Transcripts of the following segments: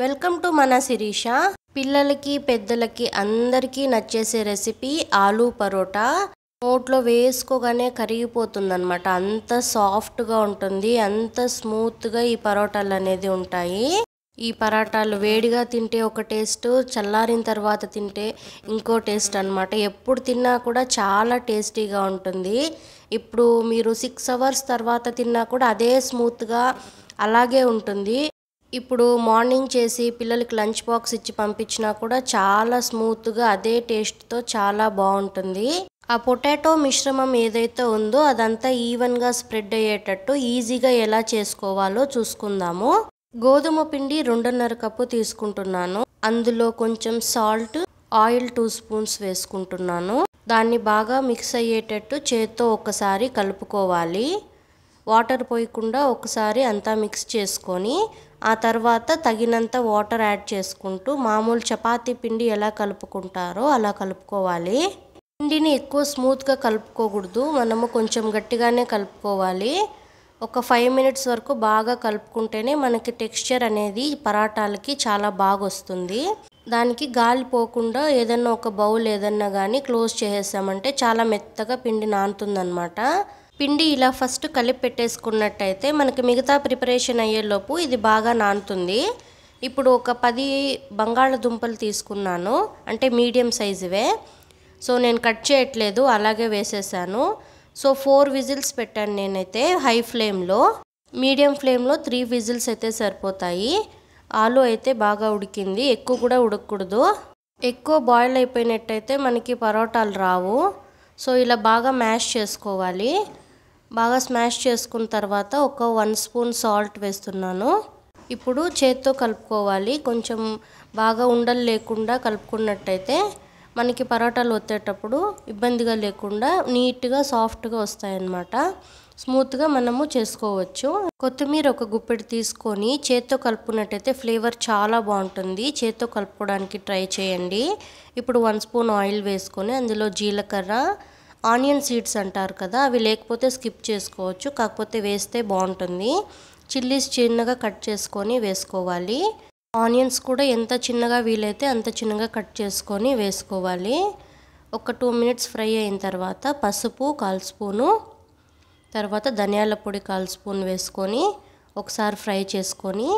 welcome to మన శిరీష పిల్లలకి పెద్దలకి అందరికీ నచ్చేసే రెసిపీ ఆలూ పరోటా నోట్లో వేసుకోగానే కరిగిపోతుందనమాట అంత సాఫ్ట్గా ఉంటుంది అంత స్మూత్గా ఈ పరోటాలు అనేది ఉంటాయి ఈ పరాటాలు వేడిగా తింటే ఒక టేస్ట్ చల్లారిన తర్వాత తింటే ఇంకో టేస్ట్ అనమాట ఎప్పుడు తిన్నా కూడా చాలా టేస్టీగా ఉంటుంది ఇప్పుడు మీరు సిక్స్ అవర్స్ తర్వాత తిన్నా కూడా అదే స్మూత్గా అలాగే ఉంటుంది ఇప్పుడు మార్నింగ్ చేసి పిల్లలకి లంచ్ బాక్స్ ఇచ్చి పంపించినా కూడా చాలా స్మూత్గా అదే టేస్ట్తో చాలా బాగుంటుంది ఆ పొటాటో మిశ్రమం ఏదైతే ఉందో అదంతా ఈవెన్గా స్ప్రెడ్ అయ్యేటట్టు ఈజీగా ఎలా చేసుకోవాలో చూసుకుందాము గోధుమ పిండి రెండున్నర కప్పు తీసుకుంటున్నాను అందులో కొంచెం సాల్ట్ ఆయిల్ టూ స్పూన్స్ వేసుకుంటున్నాను దాన్ని బాగా మిక్స్ అయ్యేటట్టు చేత్తో ఒకసారి కలుపుకోవాలి వాటర్ పోయకుండా ఒకసారి అంతా మిక్స్ చేసుకొని ఆ తర్వాత తగినంత వాటర్ యాడ్ చేసుకుంటూ మామూలు చపాతీ పిండి ఎలా కలుపుకుంటారో అలా కలుపుకోవాలి పిండిని ఎక్కువ స్మూత్గా కలుపుకోకూడదు మనము కొంచెం గట్టిగానే కలుపుకోవాలి ఒక ఫైవ్ మినిట్స్ వరకు బాగా కలుపుకుంటేనే మనకి టెక్స్చర్ అనేది పరాటాలకి చాలా బాగా వస్తుంది దానికి గాలి పోకుండా ఏదన్నా ఒక బౌల్ ఏదన్నా కానీ క్లోజ్ చేసేసామంటే చాలా మెత్తగా పిండి నానుతుందన్నమాట పిండి ఇలా ఫస్ట్ కలిపి పెట్టేసుకున్నట్టయితే మనకి మిగతా ప్రిపరేషన్ అయ్యేలోపు ఇది బాగా నానుతుంది ఇప్పుడు ఒక పది బంగాళదుంపలు తీసుకున్నాను అంటే మీడియం సైజువే సో నేను కట్ చేయట్లేదు అలాగే వేసేసాను సో ఫోర్ విజిల్స్ పెట్టాను నేనైతే హై ఫ్లేమ్లో మీడియం ఫ్లేమ్లో త్రీ విజిల్స్ అయితే సరిపోతాయి ఆలు అయితే బాగా ఉడికింది ఎక్కువ కూడా ఉడకూడదు ఎక్కువ బాయిల్ అయిపోయినట్టయితే మనకి పరోటాలు రావు సో ఇలా బాగా మ్యాష్ చేసుకోవాలి బాగా స్మాష్ చేసుకున్న తర్వాత ఒక వన్ స్పూన్ సాల్ట్ వేస్తున్నాను ఇప్పుడు చేత్తో కలుపుకోవాలి కొంచెం బాగా ఉండలు లేకుండా కలుపుకున్నట్టయితే మనకి పరోటాలు వచ్చేటప్పుడు ఇబ్బందిగా లేకుండా నీట్గా సాఫ్ట్గా వస్తాయన్నమాట స్మూత్గా మనము చేసుకోవచ్చు కొత్తిమీర ఒక గుప్పెడు తీసుకొని చేత్తో కలుపుకున్నట్టయితే ఫ్లేవర్ చాలా బాగుంటుంది చేత్తో కలుపుకోవడానికి ట్రై చేయండి ఇప్పుడు వన్ స్పూన్ ఆయిల్ వేసుకొని అందులో జీలకర్ర ఆనియన్ సీడ్స్ అంటారు కదా అవి లేకపోతే స్కిప్ చేసుకోవచ్చు కాకపోతే వేస్తే బాగుంటుంది చిల్లీస్ చిన్నగా కట్ చేసుకొని వేసుకోవాలి ఆనియన్స్ కూడా ఎంత చిన్నగా వీలైతే అంత చిన్నగా కట్ చేసుకొని వేసుకోవాలి ఒక టూ మినిట్స్ ఫ్రై అయిన తర్వాత పసుపు కాల్ స్పూను తర్వాత ధనియాల పొడి కాల్ స్పూన్ వేసుకొని ఒకసారి ఫ్రై చేసుకొని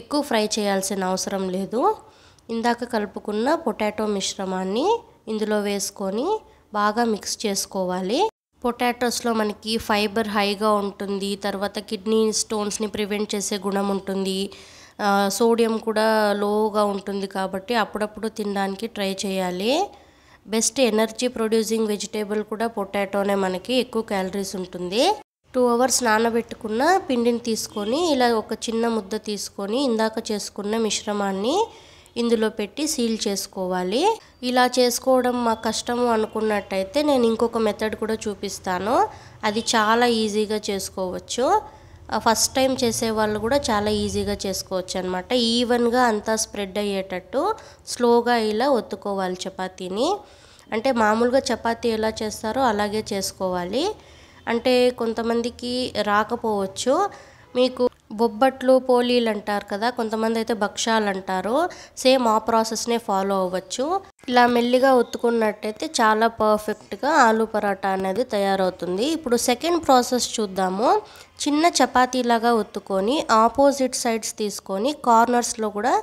ఎక్కువ ఫ్రై చేయాల్సిన అవసరం లేదు ఇందాక కలుపుకున్న పొటాటో మిశ్రమాన్ని ఇందులో వేసుకొని బాగా మిక్స్ చేసుకోవాలి పొటాటోస్లో మనకి ఫైబర్ హైగా ఉంటుంది తర్వాత కిడ్నీ స్టోన్స్ని ప్రివెంట్ చేసే గుణం ఉంటుంది సోడియం కూడా లోగా ఉంటుంది కాబట్టి అప్పుడప్పుడు తినడానికి ట్రై చేయాలి బెస్ట్ ఎనర్జీ ప్రొడ్యూసింగ్ వెజిటేబుల్ కూడా పొటాటోనే మనకి ఎక్కువ క్యాలరీస్ ఉంటుంది టూ అవర్స్ నానబెట్టుకున్న పిండిని తీసుకొని ఇలా ఒక చిన్న ముద్ద తీసుకొని ఇందాక చేసుకున్న మిశ్రమాన్ని ఇందులో పెట్టి సీల్ చేసుకోవాలి ఇలా చేసుకోవడం మాకు కష్టము అనుకున్నట్టయితే నేను ఇంకొక మెథడ్ కూడా చూపిస్తాను అది చాలా ఈజీగా చేసుకోవచ్చు ఫస్ట్ టైం చేసే వాళ్ళు కూడా చాలా ఈజీగా చేసుకోవచ్చు అనమాట ఈవెన్గా అంతా స్ప్రెడ్ అయ్యేటట్టు స్లోగా ఇలా ఒత్తుకోవాలి చపాతీని అంటే మామూలుగా చపాతీ ఎలా చేస్తారో అలాగే చేసుకోవాలి అంటే కొంతమందికి రాకపోవచ్చు మీకు బొబ్బట్లు పోలీలు అంటారు కదా కొంతమంది అయితే భక్ష్యాలు అంటారు సేమ్ ఆ ప్రాసెస్నే ఫాలో అవ్వచ్చు ఇలా మెల్లిగా ఒత్తుకున్నట్టయితే చాలా పర్ఫెక్ట్గా ఆలు పరాటా అనేది తయారవుతుంది ఇప్పుడు సెకండ్ ప్రాసెస్ చూద్దాము చిన్న చపాతీలాగా ఒత్తుకొని ఆపోజిట్ సైడ్స్ తీసుకొని కార్నర్స్లో కూడా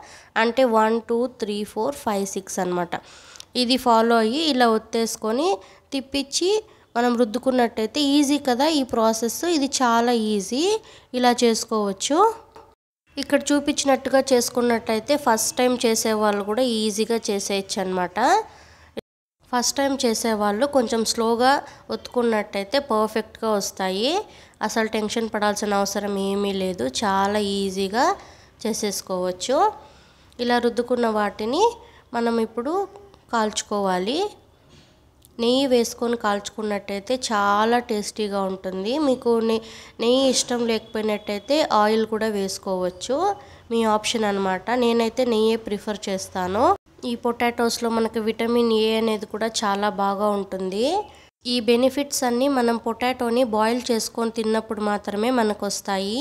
అంటే one two three four five six అనమాట ఇది ఫాలో అయ్యి ఇలా ఒత్తేసుకొని తిప్పించి మనం రుద్దుకున్నట్టయితే ఈజీ కదా ఈ ప్రాసెస్ ఇది చాలా ఈజీ ఇలా చేసుకోవచ్చు ఇక్కడ చూపించినట్టుగా చేసుకున్నట్టయితే ఫస్ట్ టైం చేసేవాళ్ళు కూడా ఈజీగా చేసేయచ్చు అనమాట ఫస్ట్ టైం చేసేవాళ్ళు కొంచెం స్లోగా ఒత్తుకున్నట్టయితే పర్ఫెక్ట్గా వస్తాయి అసలు టెన్షన్ పడాల్సిన అవసరం ఏమీ లేదు చాలా ఈజీగా చేసేసుకోవచ్చు ఇలా రుద్దుకున్న వాటిని మనం ఇప్పుడు కాల్చుకోవాలి నెయ్యి వేసుకొని కాల్చుకున్నట్టయితే చాలా టేస్టీగా ఉంటుంది మీకు నెయ్యి ఇష్టం లేకపోయినట్టయితే ఆయిల్ కూడా వేసుకోవచ్చు మీ ఆప్షన్ అనమాట నేనైతే నెయ్యే ప్రిఫర్ చేస్తాను ఈ పొటాటోస్లో మనకి విటమిన్ ఏ అనేది కూడా చాలా బాగా ఉంటుంది ఈ బెనిఫిట్స్ అన్నీ మనం పొటాటోని బాయిల్ చేసుకొని తిన్నప్పుడు మాత్రమే మనకు వస్తాయి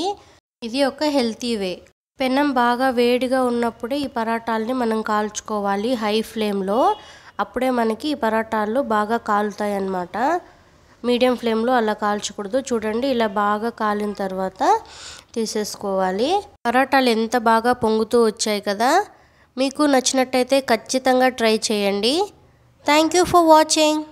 ఇది ఒక హెల్తీ వే పెనం బాగా వేడిగా ఉన్నప్పుడే ఈ పరాటాలని మనం కాల్చుకోవాలి హై ఫ్లేమ్లో అప్పుడే మనకి పరాటాలు బాగా కాలుతాయి అన్నమాట మీడియం ఫ్లేమ్లో అలా కాల్చకూడదు చూడండి ఇలా బాగా కాలిన తర్వాత తీసేసుకోవాలి పరాటాలు ఎంత బాగా పొంగుతూ వచ్చాయి కదా మీకు నచ్చినట్టయితే ఖచ్చితంగా ట్రై చేయండి థ్యాంక్ యూ ఫర్ వాచింగ్